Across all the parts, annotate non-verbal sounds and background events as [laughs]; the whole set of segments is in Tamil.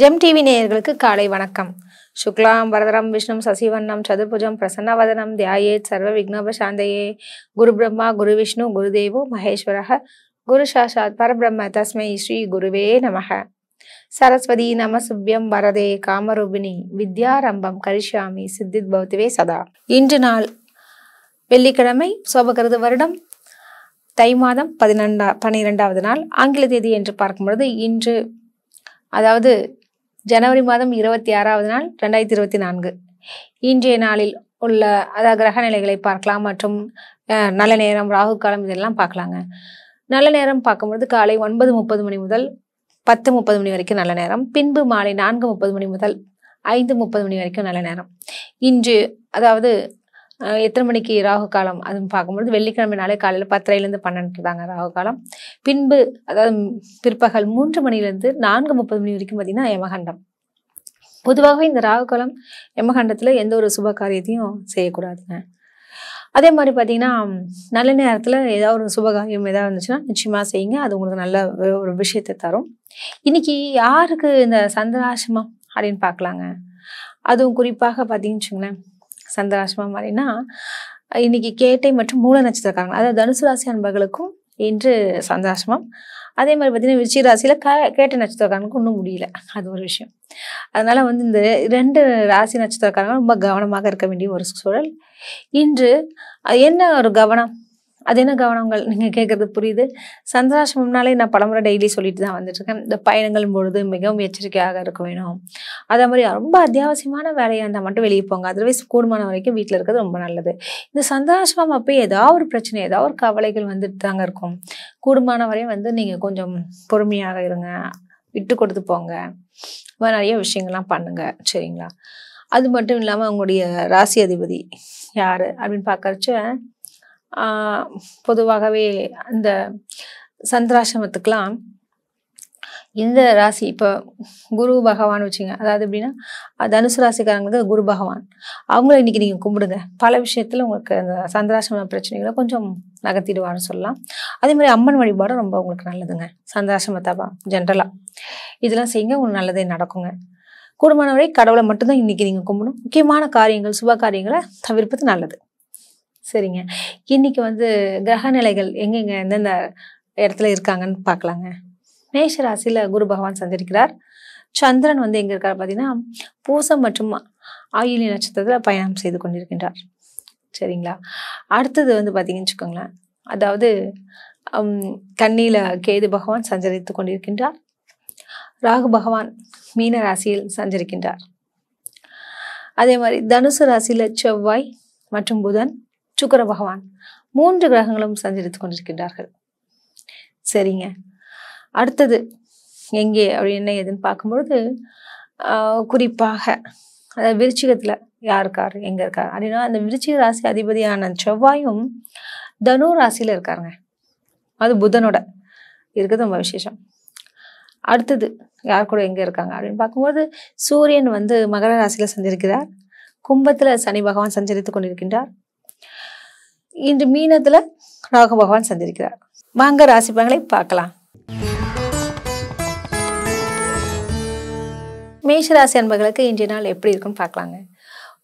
ஜெம் டிவி நேயர்களுக்கு காலை வணக்கம் சுக்லாம் வரதரம் விஷ்ணு சசிவண்ணம் சதுர்புஜம் பிரசன்னவதனம் தியாயே சர்வ விக்னபசாந்தையே குரு பிரம்மா குரு விஷ்ணு குருதேவோ மகேஸ்வரக குரு சாஷாத் பரபிரம்ம தஸ்மை ஸ்ரீ குருவே நமக சரஸ்வதி நமசுப்யம் வரதே காமரூபிணி வித்யாரம்பம் கரிஷாமி சித்தித் பௌத்தவே சதா இன்று நாள் வெள்ளிக்கிழமை சோபகிருது வருடம் தை மாதம் பதினெண்டா பன்னிரெண்டாவது நாள் ஆங்கில தேதி என்று பார்க்கும் பொழுது இன்று அதாவது ஜனவரி மாதம் இருபத்தி ஆறாவது நாள் ரெண்டாயிரத்தி இருபத்தி நான்கு இன்றைய நாளில் உள்ள அதாவது கிரக நிலைகளை பார்க்கலாம் மற்றும் நல்ல நேரம் ராகு காலம் இதெல்லாம் பார்க்கலாங்க நல்ல நேரம் பார்க்கும்பொழுது காலை ஒன்பது முப்பது மணி முதல் பத்து முப்பது மணி வரைக்கும் நல்ல நேரம் பின்பு மாலை நான்கு முப்பது மணி முதல் ஐந்து முப்பது மணி வரைக்கும் நல்ல நேரம் இன்று அதாவது எத்தனை மணிக்கு ராகு காலம் அது பார்க்கும்பொழுது வெள்ளிக்கிழமைனாலே காலையில் பத்தரையிலேருந்து பன்னெண்டு தாங்க ராகு காலம் பின்பு அதாவது பிற்பகல் மூன்று மணிலேருந்து நான்கு முப்பது மணி வரைக்கும் பார்த்தீங்கன்னா யமகண்டம் பொதுவாகவே இந்த ராகு காலம் யமகண்டத்தில் எந்த ஒரு சுப காரியத்தையும் செய்யக்கூடாதுங்க அதே மாதிரி பார்த்தீங்கன்னா நல்ல நேரத்தில் ஏதாவது ஒரு சுபகாரியம் ஏதாவது இருந்துச்சுன்னா நிச்சயமாக செய்யுங்க அது உங்களுக்கு நல்ல ஒரு விஷயத்தை தரும் இன்னைக்கு யாருக்கு இந்த சந்திராசிரமம் அப்படின்னு பார்க்கலாங்க அதுவும் குறிப்பாக பார்த்தீங்கன்னு வச்சுங்களேன் சந்திராசிரமம் மாதிரினா இன்னைக்கு கேட்டை மற்றும் மூல நட்சத்திரக்காரங்க அதாவது தனுசு ராசி அன்பர்களுக்கும் இன்று சந்திராசிரமம் அதே மாதிரி பார்த்தீங்கன்னா விருச்சிக ராசியில் க கேட்ட நட்சத்திரக்காரனுக்கு ஒன்றும் முடியல அது ஒரு விஷயம் அதனால் வந்து இந்த ரெண்டு ராசி நட்சத்திரக்காரங்க ரொம்ப கவனமாக இருக்க வேண்டிய ஒரு சூழல் இன்று என்ன ஒரு கவனம் அது என்ன கவனங்கள் நீங்கள் கேட்குறது புரியுது சந்திராசிரமம்னாலே நான் பலமுறை டெய்லி சொல்லிட்டு தான் வந்துட்டுருக்கேன் இந்த பயணங்கள் பொழுது மிகவும் எச்சரிக்கையாக இருக்க வேணும் அதே மாதிரி ரொம்ப அத்தியாவசியமான வேலையாக இருந்தால் மட்டும் வெளியே போங்க அதர்வைஸ் கூடுமான வரைக்கும் வீட்டில் இருக்கிறது ரொம்ப நல்லது இந்த சந்திராசிரமம் அப்போ ஏதாவது ஒரு பிரச்சனை ஏதாவது ஒரு கவலைகள் வந்துட்டு தாங்க இருக்கும் கூடுமான வரையும் வந்து நீங்கள் கொஞ்சம் பொறுமையாக இருங்க விட்டு கொடுத்து போங்க நிறைய விஷயங்கள்லாம் பண்ணுங்க சரிங்களா அது மட்டும் இல்லாமல் அவங்களுடைய ராசி அதிபதி யார் அப்படின்னு பார்க்கறச்ச பொதுவாகவே அந்த சந்திராசிரமத்துக்கெலாம் இந்த ராசி இப்போ குரு பகவான் வச்சுங்க அதாவது எப்படின்னா தனுசு ராசிக்காரங்களுக்கு குரு பகவான் அவங்கள இன்னைக்கு நீங்கள் கும்பிடுங்க பல விஷயத்தில் உங்களுக்கு அந்த சந்திராசிரம பிரச்சனைகளை கொஞ்சம் நகர்த்திடுவான்னு சொல்லலாம் அதே மாதிரி அம்மன் வழிபாடும் ரொம்ப உங்களுக்கு நல்லதுங்க சந்திராசிரமத்தாப்பா ஜென்ரலாக இதெல்லாம் செய்யுங்க உங்களுக்கு நல்லதே நடக்குங்க குடும்பமானவரை கடவுளை மட்டும்தான் இன்னைக்கு நீங்கள் கும்பிடணும் முக்கியமான காரியங்கள் சுப காரியங்களை தவிர்ப்பது நல்லது சரிங்க இன்னைக்கு வந்து கிரக நிலைகள் எங்கெங்க எந்தெந்த இடத்துல இருக்காங்கன்னு பார்க்கலாங்க மேஷ ராசியில் குரு பகவான் சந்திருக்கிறார் சந்திரன் வந்து எங்கே இருக்கார் பார்த்தீங்கன்னா பூசம் மற்றும் ஆயுளி நட்சத்திரத்தில் பயணம் செய்து கொண்டிருக்கின்றார் சரிங்களா அடுத்தது வந்து பார்த்தீங்கன்னு வச்சுக்கோங்களேன் அதாவது கண்ணியில் கேது பகவான் சஞ்சரித்து கொண்டிருக்கின்றார் ராகு பகவான் மீன ராசியில் சஞ்சரிக்கின்றார் அதே மாதிரி தனுசு ராசியில் செவ்வாய் மற்றும் புதன் சுக்கர பகவான் மூன்று கிரகங்களும் சஞ்சரித்து கொண்டிருக்கின்றார்கள் சரிங்க அடுத்தது எங்கே அப்படி என்ன ஏதுன்னு பார்க்கும்பொழுது குறிப்பாக அதாவது விருச்சிகத்தில் யார் இருக்கார் எங்கே இருக்கார் அப்படின்னா அந்த விருச்சிக ராசி அதிபதியான செவ்வாயும் தனு ராசியில் இருக்காருங்க அது புதனோட இருக்கிறது ரொம்ப விசேஷம் அடுத்தது யார் கூட எங்கே இருக்காங்க அப்படின்னு பார்க்கும்போது சூரியன் வந்து மகர ராசியில் சந்திருக்கிறார் கும்பத்தில் சனி பகவான் சஞ்சரித்து கொண்டிருக்கின்றார் இன்று மீனத்தில் ராகு பகவான் சந்திருக்கிறார் வாங்க ராசி பங்களை பார்க்கலாம் மேஷராசி அன்பர்களுக்கு இன்றைய நாள் எப்படி இருக்குன்னு பார்க்கலாங்க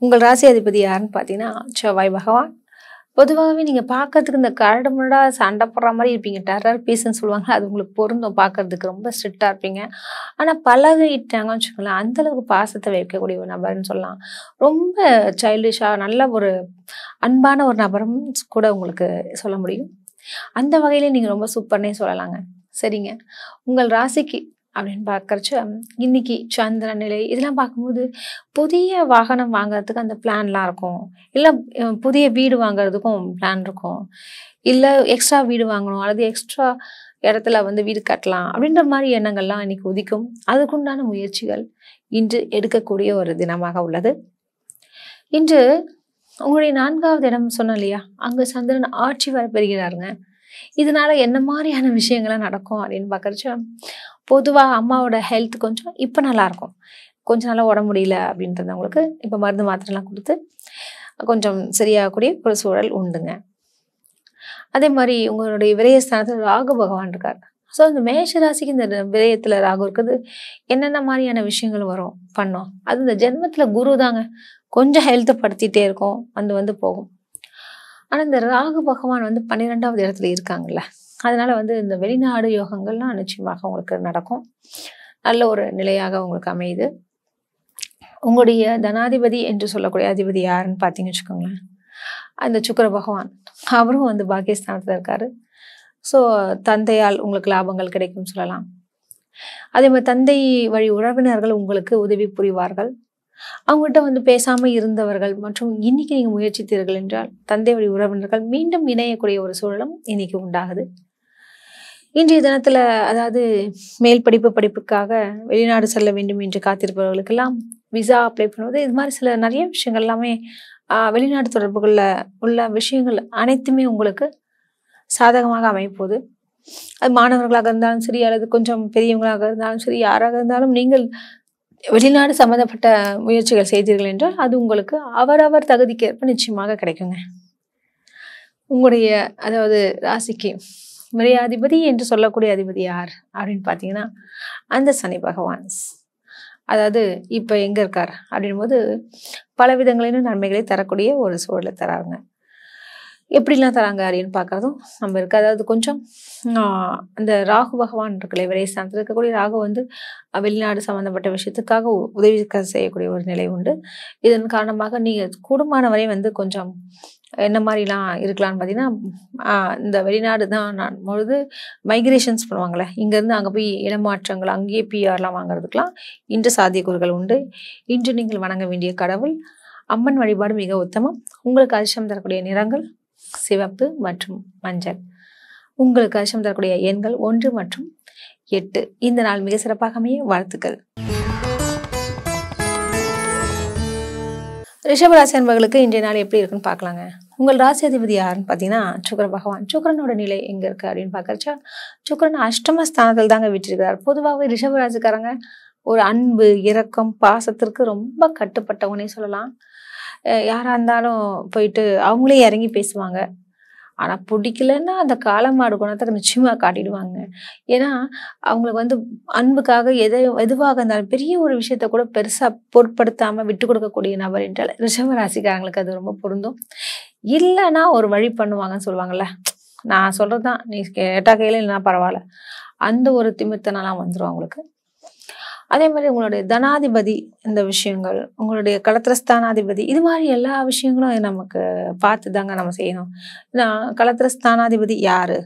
உங்கள் ராசி அதிபதி யாருன்னு பார்த்தீங்கன்னா செவ்வாய் பகவான் பொதுவாகவே நீங்கள் பார்க்கறதுக்கு இந்த கரடு முரடாக சண்டை போடுற மாதிரி இருப்பீங்க டெரர் பீஸ்ன்னு சொல்லுவாங்க அது உங்களுக்கு பொருந்தும் பார்க்கறதுக்கு ரொம்ப ஸ்ட்ரிக்டாக இருப்பீங்க ஆனால் பழகிட்டாங்கன்னு வச்சுக்கோங்களேன் அந்தளவுக்கு பாசத்தை வைக்கக்கூடிய ஒரு நபர்னு சொல்லலாம் ரொம்ப சைல்டிஷாக நல்ல ஒரு அன்பான ஒரு நபரும் கூட உங்களுக்கு சொல்ல முடியும் அந்த வகையிலே நீங்கள் ரொம்ப சூப்பர்னே சொல்லலாங்க சரிங்க உங்கள் ராசிக்கு அப்படின்னு பார்க்குறச்ச இன்னைக்கு சந்திர நிலை இதெல்லாம் பார்க்கும்போது புதிய வாகனம் வாங்குறதுக்கு அந்த பிளான்லாம் இருக்கும் இல்லை புதிய வீடு வாங்குறதுக்கும் பிளான் இருக்கும் இல்லை எக்ஸ்ட்ரா வீடு வாங்கணும் அல்லது எக்ஸ்ட்ரா இடத்துல வந்து வீடு கட்டலாம் அப்படின்ற மாதிரி எண்ணங்கள்லாம் இன்றைக்கி உதிக்கும் அதுக்குண்டான முயற்சிகள் இன்று எடுக்கக்கூடிய ஒரு தினமாக உள்ளது இன்று உங்களுடைய நான்காவது இடம் சொன்னோம் இல்லையா அங்கே சந்திரன் ஆட்சி வரப்பெறுகிறாருங்க இதனால என்ன மாதிரியான விஷயங்கள்லாம் நடக்கும் அப்படின்னு பார்க்குறச்ச பொதுவாக அம்மாவோட ஹெல்த் கொஞ்சம் இப்போ நல்லாயிருக்கும் கொஞ்சம் நல்லா உடம்பு முடியல அப்படின்றவங்களுக்கு இப்போ மருந்து மாத்திரைலாம் கொடுத்து கொஞ்சம் சரியாகக்கூடிய ஒரு சூழல் உண்டுங்க அதே மாதிரி உங்களுடைய விரயஸ்தானத்தில் ராகு பகவான் இருக்கார் ஸோ இந்த மேஷ ராசிக்கு இந்த விரயத்தில் ராகு இருக்குது என்னென்ன மாதிரியான விஷயங்கள் வரும் பண்ணோம் அது இந்த ஜென்மத்தில் குரு தாங்க கொஞ்சம் ஹெல்த்தை படுத்திகிட்டே இருக்கும் வந்து வந்து போகும் ஆனால் இந்த ராகு பகவான் வந்து பன்னிரெண்டாவது இடத்துல இருக்காங்கல்ல அதனால் வந்து இந்த வெளிநாடு யோகங்கள்லாம் நிச்சயமாக உங்களுக்கு நடக்கும் நல்ல ஒரு நிலையாக உங்களுக்கு அமையுது உங்களுடைய தனாதிபதி என்று சொல்லக்கூடிய அதிபதி யாருன்னு பார்த்தீங்கன்னு வச்சுக்கோங்களேன் அந்த சுக்கர பகவான் அவரும் வந்து பாகிஸ்தானத்தில் இருக்கார் ஸோ தந்தையால் உங்களுக்கு லாபங்கள் கிடைக்கும் சொல்லலாம் அதே மாதிரி தந்தை வழி உறவினர்கள் உங்களுக்கு உதவி புரிவார்கள் அவங்ககிட்ட வந்து பேசாமல் இருந்தவர்கள் மற்றும் இன்னைக்கு நீங்கள் முயற்சித்தீர்கள் என்றால் தந்தை வழி உறவினர்கள் மீண்டும் இணையக்கூடிய ஒரு சூழலும் இன்னைக்கு உண்டாகுது இன்றைய தினத்தில் அதாவது மேல் படிப்பு படிப்புக்காக வெளிநாடு செல்ல வேண்டும் என்று காத்திருப்பவர்களுக்கெல்லாம் விசா அப்ளை பண்ணுவது இது மாதிரி சில நிறைய விஷயங்கள் எல்லாமே வெளிநாடு தொடர்புகளில் உள்ள விஷயங்கள் அனைத்துமே உங்களுக்கு சாதகமாக அமைப்போது அது மாணவர்களாக இருந்தாலும் சரி அல்லது கொஞ்சம் பெரியவங்களாக இருந்தாலும் சரி யாராக இருந்தாலும் நீங்கள் வெளிநாடு சம்மந்தப்பட்ட முயற்சிகள் செய்தீர்கள் என்றால் அது உங்களுக்கு அவரவர் தகுதிக்கேற்ப நிச்சயமாக கிடைக்குங்க உங்களுடைய அதாவது ராசிக்கு விரையாதிபதி என்று சொல்லக்கூடிய அதிபதி யார் அப்படின்னு பார்த்தீங்கன்னா அந்த சனி பகவான் அதாவது இப்போ எங்கே இருக்கார் அப்படின் போது பல விதங்களிலும் நன்மைகளை தரக்கூடிய ஒரு சூழலை தராங்க எப்படிலாம் தராங்க அப்படின்னு பார்க்குறதும் நம்ம இருக்குது அதாவது கொஞ்சம் அந்த ராகு பகவான் இருக்குல்ல ஸ்தானத்தில் இருக்கக்கூடிய ராகு வந்து வெளிநாடு சம்மந்தப்பட்ட விஷயத்துக்காக உதவி செய்யக்கூடிய ஒரு நிலை உண்டு இதன் காரணமாக நீங்கள் கூடுமான வந்து கொஞ்சம் என்ன மாதிரிலாம் இருக்கலாம்னு பார்த்தீங்கன்னா இந்த வெளிநாடு தான் நான் பொழுது மைக்ரேஷன்ஸ் பண்ணுவாங்களே இங்கேருந்து அங்கே போய் இடமாற்றங்கள் அங்கேயே பிஆர்லாம் வாங்குறதுக்கெலாம் இன்று சாத்தியக்கூறுகள் உண்டு இன்று நீங்கள் வணங்க வேண்டிய கடவுள் அம்மன் வழிபாடு மிக உத்தமம் உங்களுக்கு அதிர்ஷ்டம் தரக்கூடிய நிறங்கள் சிவப்பு மற்றும் மஞ்சள் உங்களுக்கு அதிர்ஷ்டம் தரக்கூடிய எண்கள் ஒன்று மற்றும் எட்டு இந்த நாள் மிக சிறப்பாக அமைய வாழ்த்துக்கள் ரிஷபராசி அன்பர்களுக்கு இன்றைய நாள் எப்படி இருக்குன்னு பார்க்கலாங்க உங்கள் ராசி அதிபதி யாருன்னு பார்த்தீங்கன்னா சுக்கர பகவான் சுக்கரனோட நிலை எங்கே இருக்குது அப்படின்னு பார்க்குறச்சா சுக்கரன் அஷ்டம ஸ்தானத்தில் தாங்க விட்டிருக்கிறார் பொதுவாகவே ரிஷபராசிக்காரங்க ஒரு அன்பு இரக்கம் பாசத்திற்கு ரொம்ப கட்டுப்பட்டவனே சொல்லலாம் யாராக இருந்தாலும் போயிட்டு அவங்களே இறங்கி பேசுவாங்க ஆனால் பிடிக்கலன்னா அந்த காலமாடு குணத்தை நிச்சயமாக காட்டிடுவாங்க ஏன்னா அவங்களுக்கு வந்து அன்புக்காக எதை எதுவாக இருந்தாலும் பெரிய ஒரு விஷயத்த கூட பெருசாக பொருட்படுத்தாமல் விட்டு கொடுக்கக்கூடிய நபர் என்றால் ரிஷப ராசிக்காரங்களுக்கு அது ரொம்ப பொருந்தும் இல்லைன்னா ஒரு வழி பண்ணுவாங்கன்னு சொல்லுவாங்கல்ல நான் சொல்கிறது தான் நீ கேட்டால் கையில் இல்லைன்னா பரவாயில்ல அந்த ஒரு திமித்தனெல்லாம் வந்துடும் அவங்களுக்கு அதே மாதிரி உங்களுடைய தனாதிபதி இந்த விஷயங்கள் உங்களுடைய கலத்திரஸ்தானாதிபதி இது மாதிரி எல்லா விஷயங்களும் நமக்கு பார்த்து தாங்க நம்ம செய்யணும் ஏன்னா களத்திரஸ்தானாதிபதி யார்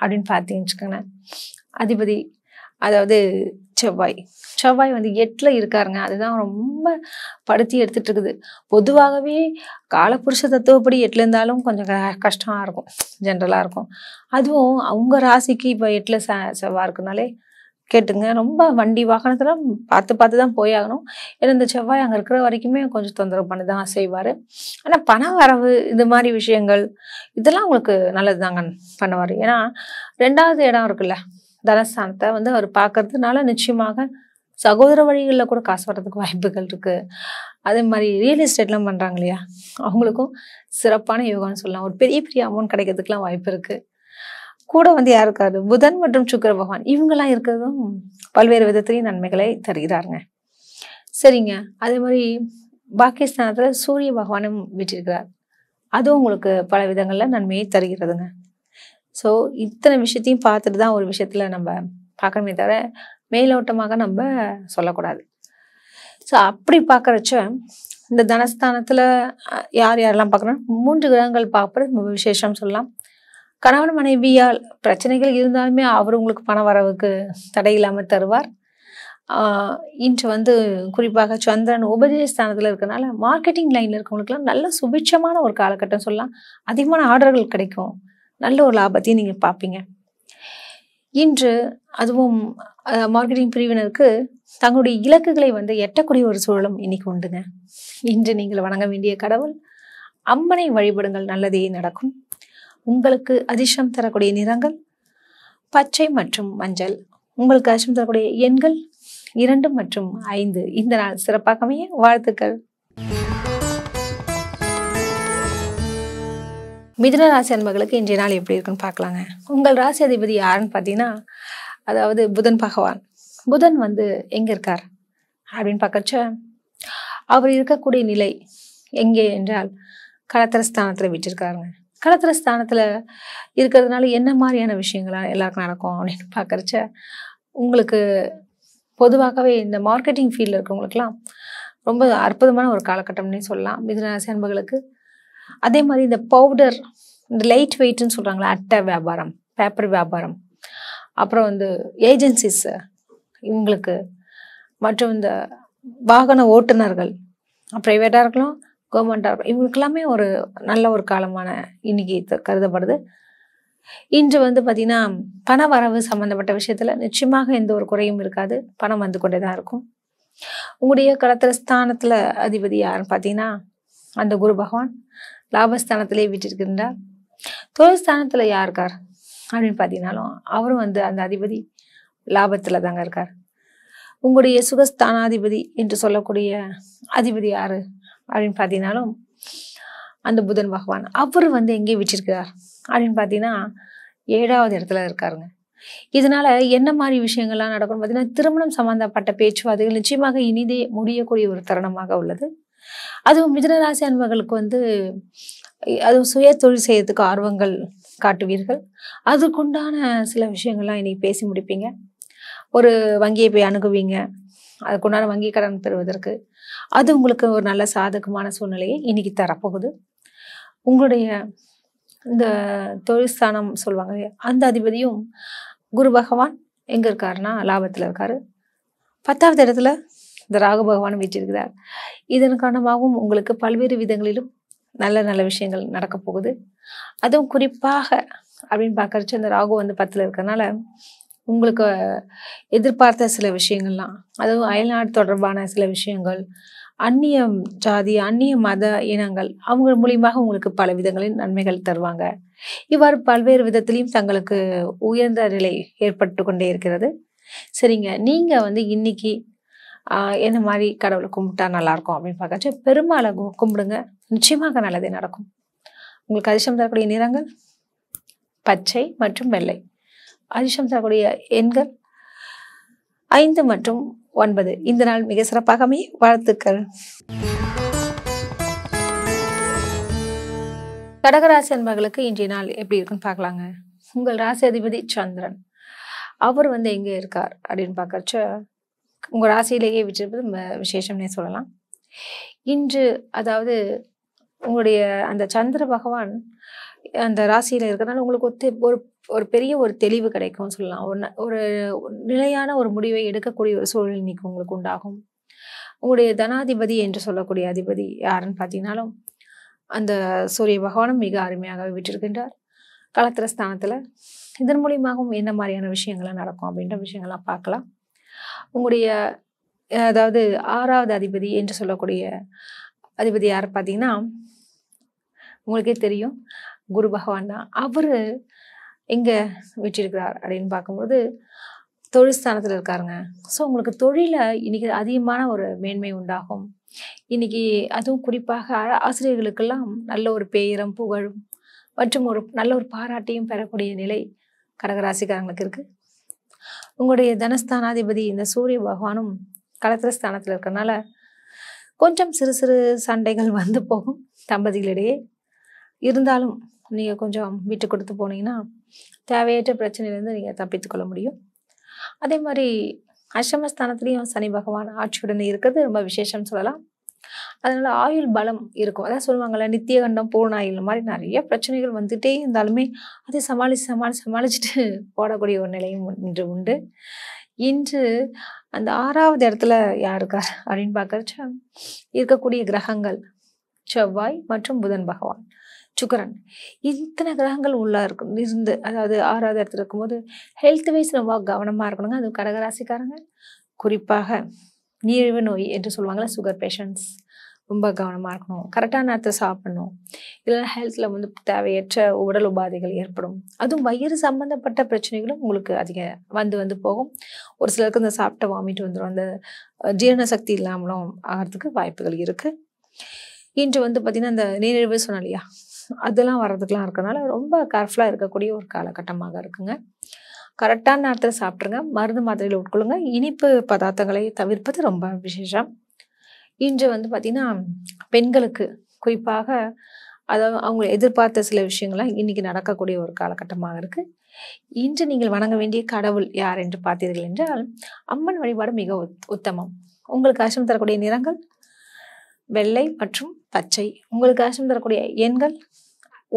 அப்படின்னு பார்த்தீங்கன்னு வச்சுக்கோங்க அதிபதி அதாவது செவ்வாய் செவ்வாய் வந்து எட்டில் இருக்காருங்க அதுதான் ரொம்ப படுத்தி எடுத்துட்டு இருக்குது பொதுவாகவே காலப்புருஷ தத்துவப்படி எட்டில் இருந்தாலும் கொஞ்சம் கஷ்டமாக இருக்கும் ஜென்ரலாக இருக்கும் அதுவும் அவங்க ராசிக்கு இப்போ எட்டில் செவ்வாய் இருக்குனாலே கேட்டுங்க ரொம்ப வண்டி வாகனத்தில் பார்த்து பார்த்து தான் போயாகணும் ஏன்னா இந்த செவ்வாய் அங்கே இருக்கிற வரைக்குமே கொஞ்சம் தொந்தரவு பண்ணி தான் செய்வார் ஆனால் பண வரவு இது மாதிரி விஷயங்கள் இதெல்லாம் உங்களுக்கு நல்லது தாங்க பண்ணுவார் ஏன்னா ரெண்டாவது இடம் இருக்குல்ல தனஸ்தானத்தை வந்து அவர் பார்க்கறதுனால நிச்சயமாக சகோதர வழிகளில் கூட காசு வர்றதுக்கு வாய்ப்புகள் இருக்குது அதே மாதிரி ரியல் எஸ்டேட்லாம் பண்ணுறாங்க இல்லையா அவங்களுக்கும் சிறப்பான யோகான்னு சொல்லலாம் ஒரு பெரிய பெரிய அமௌண்ட் கிடைக்கிறதுக்குலாம் வாய்ப்பு இருக்குது கூட வந்து யார் இருக்காரு புதன் மற்றும் சுக்கர பகவான் இவங்கெல்லாம் இருக்கிறதும் பல்வேறு விதத்திலையும் நன்மைகளை தருகிறாருங்க சரிங்க அதே மாதிரி பாகிஸ்தானத்துல சூரிய பகவானும் விட்டிருக்கிறார் அதுவும் உங்களுக்கு பல விதங்களில் நன்மையை தருகிறதுங்க ஸோ இத்தனை விஷயத்தையும் பார்த்துட்டு தான் ஒரு விஷயத்தில் நம்ம பார்க்கணுமே தவிர மேலோட்டமாக நம்ம சொல்லக்கூடாது ஸோ அப்படி பார்க்குறச்ச இந்த தனஸ்தானத்தில் யார் யாரெல்லாம் பார்க்குறோம் மூன்று கிரகங்கள் பார்ப்பது விசேஷம் சொல்லலாம் கணவன் மனைவியால் பிரச்சனைகள் இருந்தாலுமே அவர் உங்களுக்கு பண வரவுக்கு தடை இல்லாமல் தருவார் இன்று வந்து குறிப்பாக சந்திரன் உபதேசஸ்தானத்தில் இருக்கிறனால மார்க்கெட்டிங் லைனில் இருக்கவங்களுக்குலாம் நல்ல சுபிட்சமான ஒரு காலகட்டம் சொல்லலாம் அதிகமான ஆர்டர்கள் கிடைக்கும் நல்ல ஒரு லாபத்தையும் நீங்கள் பார்ப்பீங்க இன்று அதுவும் மார்க்கெட்டிங் பிரிவினருக்கு தங்களுடைய இலக்குகளை வந்து எட்டக்கூடிய ஒரு சூழலும் இன்னைக்கு உண்டுங்க இன்று நீங்கள் வணங்க வேண்டிய கடவுள் அம்மனை வழிபடுங்கள் நல்லதே நடக்கும் உங்களுக்கு அதிர்ஷ்டம் தரக்கூடிய நிறங்கள் பச்சை மற்றும் மஞ்சள் உங்களுக்கு அதிர்ஷ்டம் தரக்கூடிய எண்கள் இரண்டு மற்றும் ஐந்து இந்த நாள் சிறப்பாக அமைய வாழ்த்துக்கள் மிதுன ராசி அன்பர்களுக்கு இன்றைய நாள் எப்படி இருக்குன்னு பார்க்கலாங்க உங்கள் ராசி அதிபதி யாருன்னு பார்த்தீங்கன்னா அதாவது புதன் பகவான் புதன் வந்து எங்கே இருக்கார் அப்படின்னு பார்க்கச்ச அவர் இருக்கக்கூடிய நிலை எங்கே என்றால் கலத்தர ஸ்தானத்தில் விட்டிருக்காருங்க கடத்திர ஸ்தானத்தில் இருக்கிறதுனால என்ன மாதிரியான விஷயங்களாக எல்லாருக்கும் நடக்கும் அப்படின்னு பார்க்குறச்ச உங்களுக்கு பொதுவாகவே இந்த மார்க்கெட்டிங் ஃபீல்டில் இருக்கவங்களுக்குலாம் ரொம்ப அற்புதமான ஒரு காலகட்டம்னே சொல்லலாம் மிதனராசி அன்பர்களுக்கு அதே மாதிரி இந்த பவுடர் இந்த லைட் வெயிட்டுன்னு சொல்கிறாங்களா அட்டை வியாபாரம் பேப்பர் வியாபாரம் அப்புறம் வந்து ஏஜென்சிஸு இவங்களுக்கு மற்றும் இந்த வாகன ஓட்டுநர்கள் ப்ரைவேட்டாக இருக்கலாம் கவர்மெண்ட்டாக இருக்கும் இவங்களுக்கு எல்லாமே ஒரு நல்ல ஒரு காலமான இன்னைக்கு கருதப்படுது இன்று வந்து பார்த்திங்கன்னா பண வரவு சம்மந்தப்பட்ட விஷயத்தில் நிச்சயமாக எந்த ஒரு குறையும் இருக்காது பணம் வந்து கொண்டே தான் இருக்கும் உங்களுடைய கடத்திர ஸ்தானத்தில் அதிபதி யாருன்னு பார்த்தீங்கன்னா அந்த குரு பகவான் லாபஸ்தானத்திலே வீட்டிருக்கின்றார் தொழில்ஸ்தானத்தில் யார் இருக்கார் அப்படின்னு பார்த்தீங்கன்னாலும் அவரும் வந்து அந்த அதிபதி லாபத்தில் தாங்க இருக்கார் உங்களுடைய சுகஸ்தானாதிபதி என்று சொல்லக்கூடிய அதிபதி யார் அப்படின்னு பார்த்தீங்கனாலும் அந்த புதன் பகவான் அவர் வந்து எங்கே வச்சிருக்கிறார் அப்படின்னு பார்த்தீங்கன்னா ஏழாவது இடத்துல இருக்காருங்க இதனால என்ன மாதிரி விஷயங்கள்லாம் நடக்கும் பார்த்தீங்கன்னா திருமணம் சம்பந்தப்பட்ட பேச்சுவார்த்தைகள் நிச்சயமாக இனிதே முடியக்கூடிய ஒரு தருணமாக உள்ளது அதுவும் மிதனராசி அன்பர்களுக்கு வந்து அதுவும் சுய தொழில் செய்யறதுக்கு ஆர்வங்கள் காட்டுவீர்கள் அதுக்குண்டான சில விஷயங்கள்லாம் இன்னைக்கு பேசி முடிப்பீங்க ஒரு வங்கியை போய் அணுகுவீங்க அதுக்குண்டான வங்கி கடன் பெறுவதற்கு அது உங்களுக்கு ஒரு நல்ல சாதகமான சூழ்நிலையை இன்னைக்கு தரப்போகுது உங்களுடைய இந்த தொழில்ஸ்தானம் சொல்லுவாங்க அந்த அதிபதியும் குரு பகவான் எங்கே இருக்காருன்னா லாபத்தில் இருக்கார் பத்தாவது இடத்துல இந்த ராகு பகவான் வீச்சிருக்கிறார் இதன் காரணமாகவும் உங்களுக்கு பல்வேறு விதங்களிலும் நல்ல நல்ல விஷயங்கள் நடக்க போகுது அதுவும் குறிப்பாக அப்படின்னு பார்க்கறச்சு அந்த ராகு வந்து பத்தில் இருக்கிறதுனால உங்களுக்கு எதிர்பார்த்த சில விஷயங்கள்லாம் அதுவும் அயல்நாடு தொடர்பான சில விஷயங்கள் அந்நிய ஜாதி அந்நிய மத இனங்கள் அவங்க மூலியமாக உங்களுக்கு பல விதங்களின் நன்மைகள் தருவாங்க இவ்வாறு பல்வேறு விதத்திலையும் தங்களுக்கு உயர்ந்த நிலை ஏற்பட்டு கொண்டே இருக்கிறது சரிங்க நீங்கள் வந்து இன்னைக்கு என்ன மாதிரி கடவுளை கும்பிட்டா நல்லாயிருக்கும் அப்படின்னு பார்க்காச்சு பெருமாளை கும்பிடுங்க நிச்சயமாக நல்லதே நடக்கும் உங்களுக்கு அதிர்ஷ்டம் தரக்கூடிய நிறங்கள் பச்சை மற்றும் வெள்ளை அதிர்ஷ்டம்சாக்கூடிய எண்கள் ஐந்து மற்றும் ஒன்பது இந்த நாள் மிக சிறப்பாக அமைய வாழ்த்துக்கள் கடகராசி அன்பர்களுக்கு இன்றைய நாள் எப்படி இருக்குன்னு பார்க்கலாங்க உங்கள் ராசி அதிபதி சந்திரன் அவர் வந்து எங்கே இருக்கார் அப்படின்னு பார்க்கறச்ச உங்கள் ராசியிலேயே விட்டிருப்பது விசேஷம்னே சொல்லலாம் இன்று அதாவது உங்களுடைய அந்த சந்திர பகவான் அந்த ராசியில் இருக்கிறனால உங்களுக்கு ஒத்து ஒரு ஒரு பெரிய ஒரு தெளிவு கிடைக்கும்னு சொல்லலாம் ஒரு ஒரு நிலையான ஒரு முடிவை எடுக்கக்கூடிய ஒரு சூழல் இன்னைக்கு உங்களுக்கு உண்டாகும் உங்களுடைய தனாதிபதி என்று சொல்லக்கூடிய அதிபதி யாருன்னு பார்த்தீங்கனாலும் அந்த சூரிய பகவானும் மிக அருமையாகவே விட்டிருக்கின்றார் களத்திர ஸ்தானத்தில் இதன் மூலியமாகவும் என்ன மாதிரியான விஷயங்கள்லாம் நடக்கும் அப்படின்ற விஷயங்கள்லாம் பார்க்கலாம் உங்களுடைய அதாவது ஆறாவது அதிபதி என்று சொல்லக்கூடிய அதிபதி யார் பார்த்தீங்கன்னா உங்களுக்கே தெரியும் குரு பகவான் தான் அவர் எங்கே விற்றிருக்கிறார் அப்படின்னு பார்க்கும்போது ஸ்தானத்தில் இருக்காருங்க ஸோ உங்களுக்கு தொழிலை இன்றைக்கி அதிகமான ஒரு மேன்மை உண்டாகும் இன்னைக்கு அதுவும் குறிப்பாக ஆசிரியர்களுக்கெல்லாம் நல்ல ஒரு பேரம் புகழும் மற்றும் ஒரு நல்ல ஒரு பாராட்டையும் பெறக்கூடிய நிலை கடகராசிக்காரங்களுக்கு இருக்குது உங்களுடைய தனஸ்தானாதிபதி இந்த சூரிய பகவானும் களத்திர ஸ்தானத்தில் இருக்கிறனால கொஞ்சம் சிறு சிறு சண்டைகள் வந்து போகும் தம்பதிகளிடையே இருந்தாலும் நீங்கள் கொஞ்சம் விட்டு கொடுத்து போனீங்கன்னா தேவையற்ற பிரச்சனையிலேருந்து நீங்கள் தப்பித்துக்கொள்ள முடியும் அதே மாதிரி அஷ்டமஸ்தானத்துலேயும் சனி பகவான் ஆட்சியுடன் இருக்கிறது ரொம்ப விசேஷம் சொல்லலாம் அதனால ஆயுள் பலம் இருக்கும் அதான் சொல்லுவாங்கள்ல நித்தியகண்டம் பூர்ண பூர்ணாயுள் மாதிரி நிறைய பிரச்சனைகள் வந்துட்டே இருந்தாலுமே அதை சமாளி சமாளி சமாளிச்சுட்டு [laughs] போடக்கூடிய ஒரு நிலையும் இன்று உண்டு இன்று அந்த ஆறாவது இடத்துல யார் இருக்கார் அப்படின்னு பார்க்குறச்ச இருக்கக்கூடிய கிரகங்கள் செவ்வாய் மற்றும் புதன் பகவான் சுக்கரன் இத்தனை கிரகங்கள் உள்ளாக இருக்கும் இருந்து அதாவது ஆறாவது இடத்துல இருக்கும்போது ஹெல்த் வைஸ் ரொம்ப கவனமாக இருக்கணுங்க அது கடகராசிக்காரங்க குறிப்பாக நீரிழிவு நோய் என்று சொல்லுவாங்களே சுகர் பேஷண்ட்ஸ் ரொம்ப கவனமாக இருக்கணும் கரெக்டான நேரத்தை சாப்பிடணும் இதெல்லாம் ஹெல்த்தில் வந்து தேவையற்ற உடல் உபாதைகள் ஏற்படும் அதுவும் வயிறு சம்மந்தப்பட்ட பிரச்சனைகளும் உங்களுக்கு அதிக வந்து வந்து போகும் ஒரு சிலருக்கு இந்த சாப்பிட்ட வாமிட் வந்துடும் அந்த ஜீரண சக்தி இல்லாமலும் ஆகிறதுக்கு வாய்ப்புகள் இருக்குது இன்று வந்து பார்த்திங்கன்னா அந்த நீரிழிவு சொன்னாலியா அதெல்லாம் வர்றதுக்கெலாம் இருக்கிறதுனால ரொம்ப கேர்ஃபுல்லாக இருக்கக்கூடிய ஒரு காலகட்டமாக இருக்குங்க கரெக்டான நேரத்தில் சாப்பிட்ருங்க மருந்து மாத்திரையில் உட்கொள்ளுங்க இனிப்பு பதார்த்தங்களை தவிர்ப்பது ரொம்ப விசேஷம் இன்று வந்து பார்த்திங்கன்னா பெண்களுக்கு குறிப்பாக அதாவது அவங்க எதிர்பார்த்த சில விஷயங்கள்லாம் இன்றைக்கி நடக்கக்கூடிய ஒரு காலகட்டமாக இருக்குது இன்று நீங்கள் வணங்க வேண்டிய கடவுள் யார் என்று பார்த்தீர்கள் என்றால் அம்மன் வழிபாடு மிக உத்தமம் உங்களுக்கு அசம் தரக்கூடிய நிறங்கள் வெள்ளை மற்றும் பச்சை உங்களுக்கு அர்ச்சம் தரக்கூடிய எண்கள்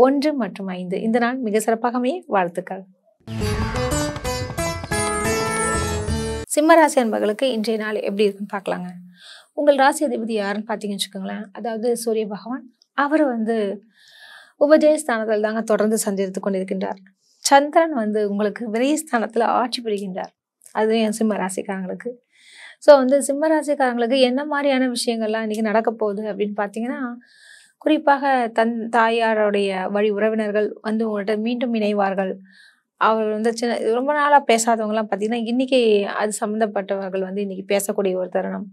ஒன்று மற்றும் ஐந்து இந்த நாள் மிக சிறப்பாகவே வாழ்த்துக்கள் சிம்மராசி அன்பர்களுக்கு இன்றைய நாள் எப்படி இருக்குன்னு பார்க்கலாங்க உங்கள் ராசி அதிபதி யாருன்னு பார்த்தீங்கன்னு வச்சுக்கோங்களேன் அதாவது சூரிய பகவான் அவர் வந்து உபஜயஸ்தானத்தில் தாங்க தொடர்ந்து சந்தித்து கொண்டிருக்கின்றார் சந்திரன் வந்து உங்களுக்கு விரயஸ்தானத்தில் ஆட்சி புரிகின்றார் அதுவும் என் சிம்ம ராசிக்காரங்களுக்கு ஸோ வந்து சிம்மராசிக்காரங்களுக்கு என்ன மாதிரியான விஷயங்கள்லாம் இன்றைக்கி நடக்க போகுது அப்படின்னு பார்த்தீங்கன்னா குறிப்பாக தன் தாயாருடைய வழி உறவினர்கள் வந்து உங்கள்கிட்ட மீண்டும் இணைவார்கள் அவர்கள் வந்து சின்ன ரொம்ப நாளாக பேசாதவங்கலாம் பார்த்தீங்கன்னா இன்றைக்கி அது சம்மந்தப்பட்டவர்கள் வந்து இன்றைக்கி பேசக்கூடிய ஒரு தருணம்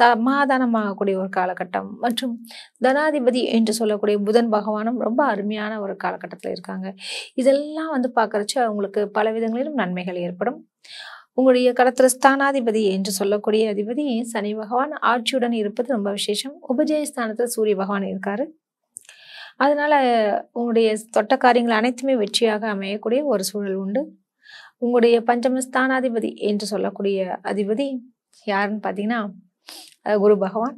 சமாதானமாகக்கூடிய ஒரு காலகட்டம் மற்றும் தனாதிபதி என்று சொல்லக்கூடிய புதன் பகவானும் ரொம்ப அருமையான ஒரு காலகட்டத்தில் இருக்காங்க இதெல்லாம் வந்து பார்க்குறச்சு அவங்களுக்கு பல விதங்களிலும் நன்மைகள் ஏற்படும் உங்களுடைய கடத்திர ஸ்தானாதிபதி என்று சொல்லக்கூடிய அதிபதி சனி பகவான் ஆட்சியுடன் இருப்பது ரொம்ப விசேஷம் உபஜய ஸ்தானத்தில் சூரிய பகவான் இருக்காரு அதனால் உங்களுடைய தொட்ட காரியங்கள் அனைத்துமே வெற்றியாக அமையக்கூடிய ஒரு சூழல் உண்டு உங்களுடைய பஞ்சமஸ்தானாதிபதி என்று சொல்லக்கூடிய அதிபதி யாருன்னு பார்த்தீங்கன்னா குரு பகவான்